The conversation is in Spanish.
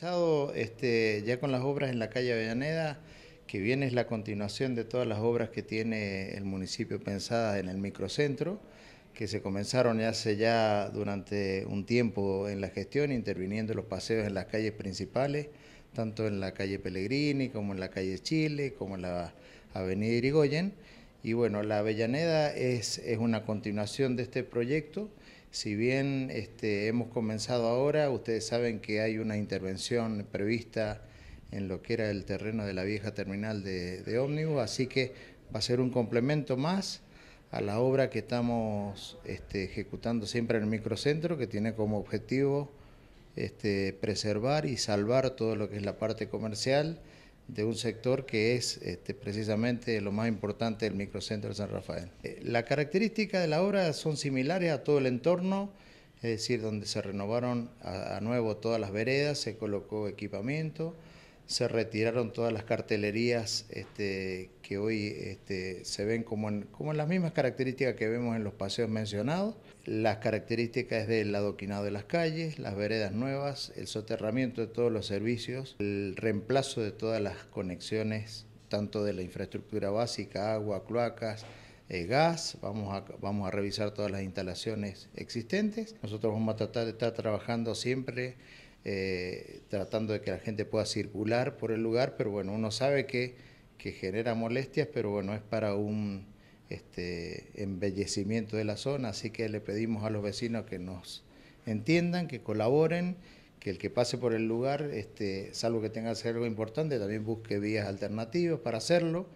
comenzado este, ya con las obras en la calle Avellaneda, que viene es la continuación de todas las obras que tiene el municipio pensadas en el microcentro, que se comenzaron hace ya durante un tiempo en la gestión, interviniendo los paseos en las calles principales, tanto en la calle Pellegrini como en la calle Chile, como en la avenida Irigoyen. Y bueno, la Avellaneda es una continuación de este proyecto si bien este, hemos comenzado ahora, ustedes saben que hay una intervención prevista en lo que era el terreno de la vieja terminal de, ómnibus, así que va a ser un complemento más a la obra que estamos este, ejecutando siempre en el microcentro, que tiene como objetivo este, preservar y salvar todo lo que es la parte comercial de un sector que es este, precisamente lo más importante del microcentro de San Rafael. Eh, las características de la obra son similares a todo el entorno, es decir, donde se renovaron a nuevo todas las veredas, se colocó equipamiento, se retiraron todas las cartelerías este, que hoy este, se ven como en, las mismas características que vemos en los paseos mencionados. Las características del adoquinado de las calles, las veredas nuevas, el soterramiento de todos los servicios, el reemplazo de todas las conexiones, tanto de la infraestructura básica, agua, cloacas, eh, gas, vamos a revisar todas las instalaciones existentes. Nosotros vamos a tratar de estar trabajando siempre eh, tratando de que la gente pueda circular por el lugar, pero bueno, uno sabe que, genera molestias, pero bueno, es para un este, embellecimiento de la zona, así que le pedimos a los vecinos que nos entiendan, que colaboren, que el que pase por el lugar, este, salvo que tenga que hacer algo importante, también busque vías alternativas para hacerlo.